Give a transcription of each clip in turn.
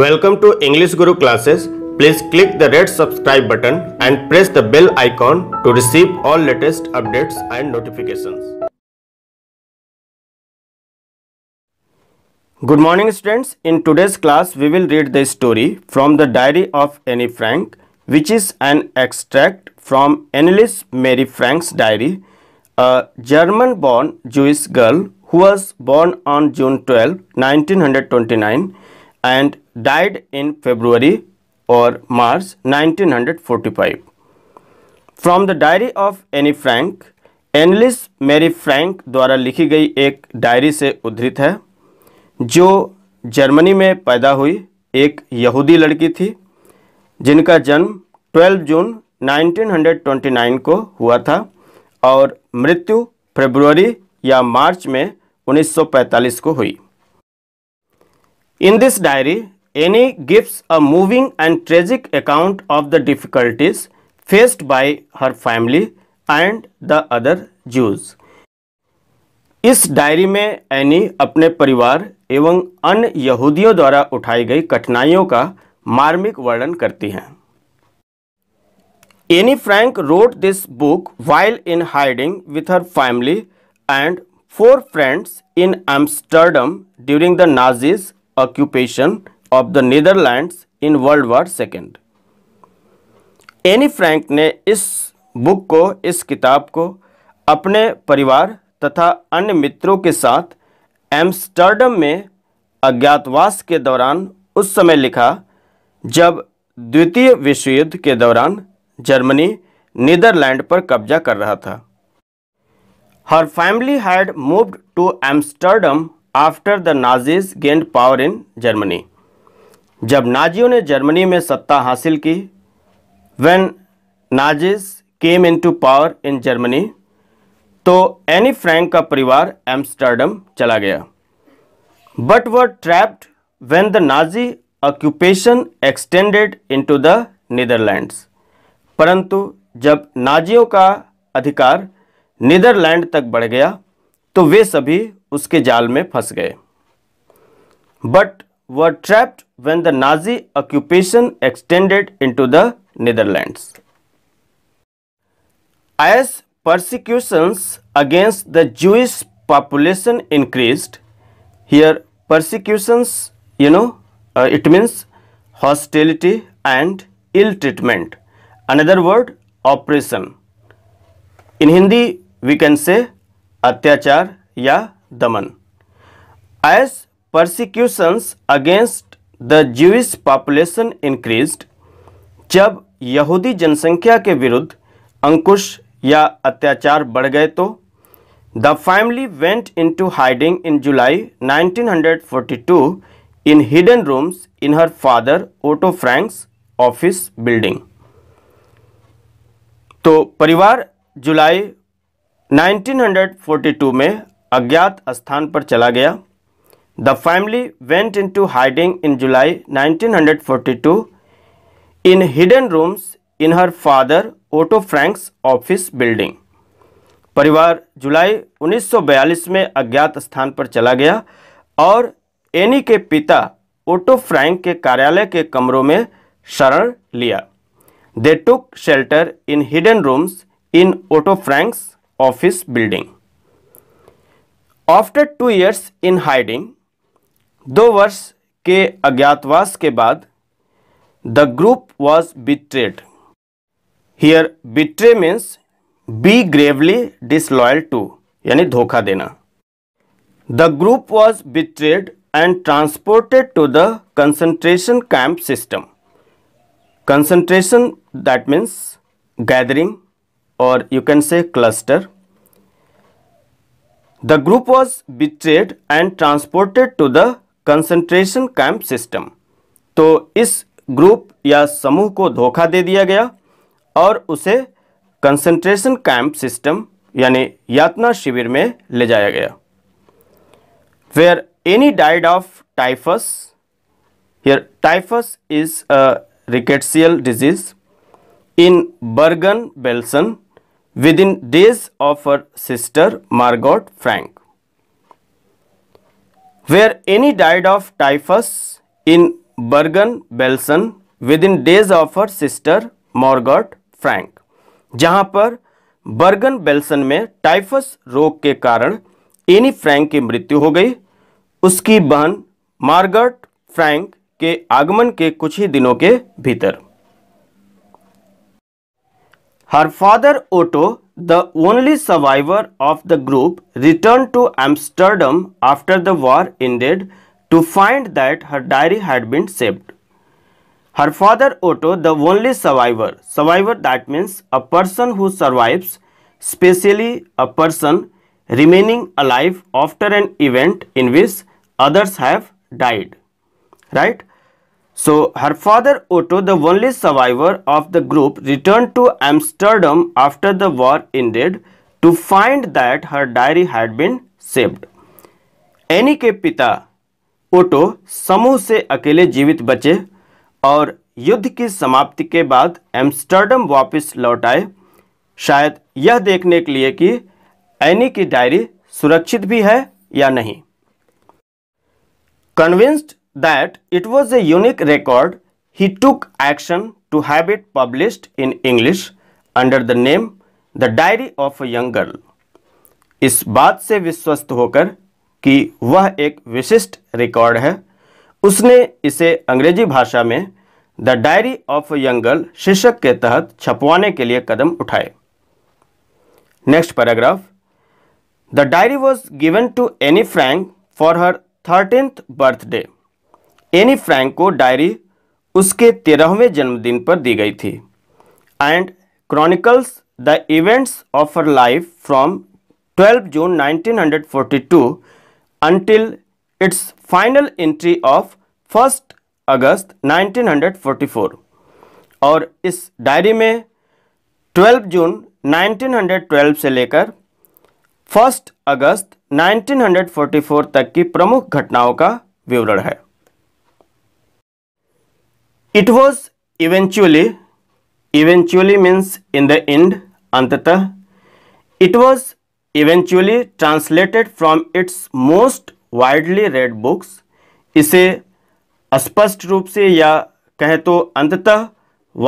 Welcome to English Guru classes. Please click the red subscribe button and press the bell icon to receive all latest updates and notifications. Good morning students. In today's class we will read the story from the diary of Annie Frank which is an extract from Annelies Mary Frank's diary, a German-born Jewish girl who was born on June 12, 1929 and died in February और March 1945. From the diary of Anne Frank Annelies Marie Frank द्वारा लिखी गई एक diary से उद्धृत है जो Germany में पैदा हुई एक यहूदी लड़की थी जिनका जन्म 12 जून 1929 को हुआ था और मृत्यु फरवरी या मार्च में 1945 को हुई in this diary Any gives a moving and tragic account of the difficulties faced by her family and the other Jews. इस डायरी में एनी अपने परिवार एवं अन्य यहूदियों द्वारा उठाई गई कठिनाइयों का मार्मिक वर्णन करती हैं Anne Frank wrote this book while in hiding with her family and four friends in Amsterdam during the Nazis occupation of the Netherland in world war second Anne Frank ने इस बुक को इस किताब को अपने परिवार तथा अन्य मित्रों के साथ एम्स्टर्डम में अज्ञातवास के दौरान उस समय लिखा जब द्वितीय विश्व युद्ध के दौरान जर्मनी नीदरलैंड पर कब्जा कर रहा था her family had moved to Amsterdam after the Nazis gained power in Germany जब नाजियों ने जर्मनी में सत्ता हासिल की when Nazis came into power in Germany तो एनी फ्रैंक का परिवार एम्स्टर्डम चला गया but were trapped when the Nazi occupation extended into the Netherlands परंतु जब नाजियों का अधिकार नीदरलैंड तक बढ़ गया तो वे सभी उसके जाल में फंस गए but were trapped when the Nazi occupation extended into the Netherlands. As persecutions against the Jewish population increased, here persecutions, you know, uh, it means hostility and ill treatment. Another word, oppression. In Hindi, we can say atyachar ya daman. As persecutions against the Jewish population increase जब यहूदी जनसंख्या के विरुद्ध अंकुश या अत्याचार बढ़ गए तो the family went into hiding in July 1942 in hidden rooms in her father Otto Frank's office building तो परिवार जुलाई 1942 में अज्ञात स्थान पर चला गया The family went into hiding in July 1942 in hidden rooms in her father Otto Frank's office building. परिवार जुलाई 1942 में अज्ञात स्थान पर चला गया और एनी के पिता ओटो फ्रैंक के कार्यालय के कमरों में शरण लिया they took shelter in hidden rooms in Otto Frank's office building after two years in hiding दो वर्ष के अज्ञातवास के बाद the group was betrayed here betray means be gravely disloyal to यानी धोखा देना the group was betrayed and transported to the concentration camp system concentration that means gathering और you can say cluster the group was betrayed and transported to the concentration camp system तो इस group या समूह को धोखा दे दिया गया और उसे कंसंट्रेशन कैंप सिस्टम यानी यातना शिविर में ले जाया गया where Anne died of typhus here typhus is a rickettsial disease in Bergen Belsen in days of her sister Margot Frank where any died of typhus in Bergen-Belsen within days of her sister Margaret Frank, जहां पर बर्गन Belsen में typhus रोग के कारण Anne Frank की मृत्यु हो गई उसकी बहन मार्गट फ्रैंक के आगमन के कुछ ही दिनों के भीतर her father Otto the only survivor of the group, returned to Amsterdam after the war ended to find that her diary had been saved. Her father Otto, the only survivor, survivor that means a person who survives, specially a person remaining alive after an event in which others have died, right? So her father Otto, the only survivor of the group, returned to Amsterdam after the war ended to find that her diary had been saved. Anne के पिता auto समूह से अकेले जीवित बचे और युद्ध की समाप्ति के बाद एम्स्टर्डम वापस लौट आए शायद यह देखने के लिए कि एनी की डायरी सुरक्षित भी है या नहीं convinced that it was a unique record, he took action to have it published in English under the name The Diary of a Young Girl. इस बात से विश्वस्त होकर कि वह एक विशिष्ट रिकॉर्ड है उसने इसे अंग्रेजी भाषा में the diary of young girl शीर्षक के तहत छपवाने के लिए कदम उठाए next paragraph the diary was given to Anne Frank for her thirteenth birthday Anne Frank को डायरी उसके तेरहवें जन्मदिन पर दी गई थी and chronicles the events of her life from 12 June 1942 until its final entry of first August 1944 और इस डायरी में 12 जून 1912 से लेकर फर्स्ट अगस्त 1944 तक की प्रमुख घटनाओं का विवरण है it was eventually eventually means in the end अंततः it was eventually translated from its most widely read books इसे स्पष्ट रूप से या कहें तो अंततः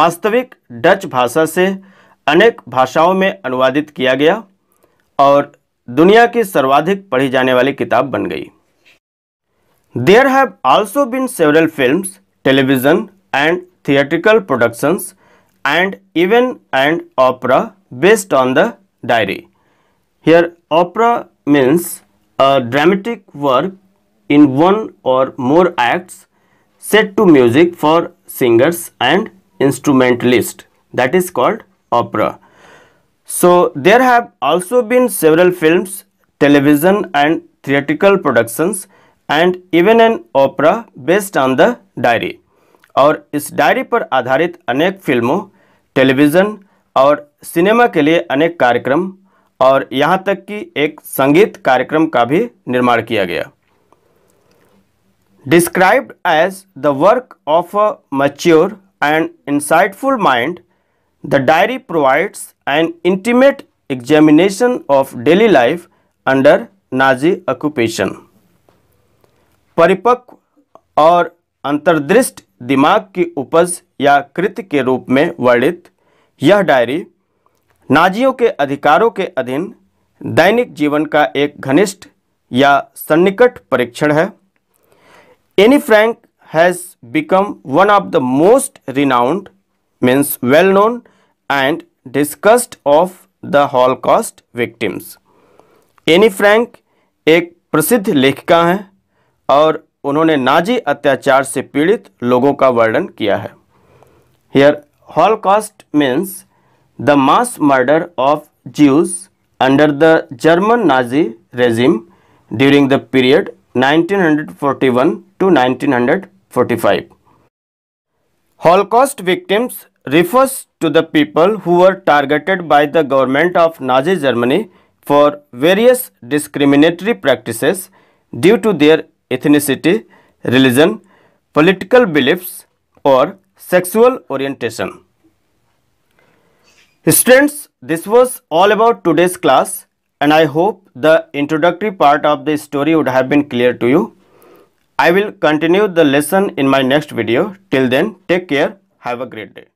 वास्तविक डच भाषा से अनेक भाषाओं में अनुवादित किया गया और दुनिया की सर्वाधिक पढ़ी जाने वाली किताब बन गई there have also been several film television and theatrical productions and even an opera based on the diary. Here opera means a dramatic work in one or more acts set to music for singers and instrumentalist. that is called opera. So there have also been several films, television and theatrical productions and even an opera based on the diary. और इस diary पर आधारित अनेक फिल्मों television और cinema के लिए अनेक कार्यक्रम और यहाँ तक कि एक संगीत कार्यक्रम का भी निर्माण किया गया described as the work of a mature and insightful mind the diary provides an intimate examination of daily life under Nazi occupation परिपक्व और अंतर्दृष्ट दिमाग की उपज या कृत्य के रूप में वर्णित यह डायरी नाजियों के अधिकारों के अधीन दैनिक जीवन का एक घनिष्ठ या सन्निकट परीक्षण है Anne Frank has become one of the most renowned means well known and discussed of the cost victims Anne Frank एक प्रसिद्ध लेखिका हैं और उन्होंने नाजी अत्याचार से पीड़ित लोगों का वर्णन किया है here holocaust means the mass murder of Jews under the German Nazi regime during the period 1941 to 1945 holocaust victims refers to the people who were targeted by the government of Nazi Germany for various discriminatory practices due to their ethnicity, religion, political beliefs or sexual orientation. Students, this was all about today's class and I hope the introductory part of the story would have been clear to you. I will continue the lesson in my next video. Till then, take care. Have a great day.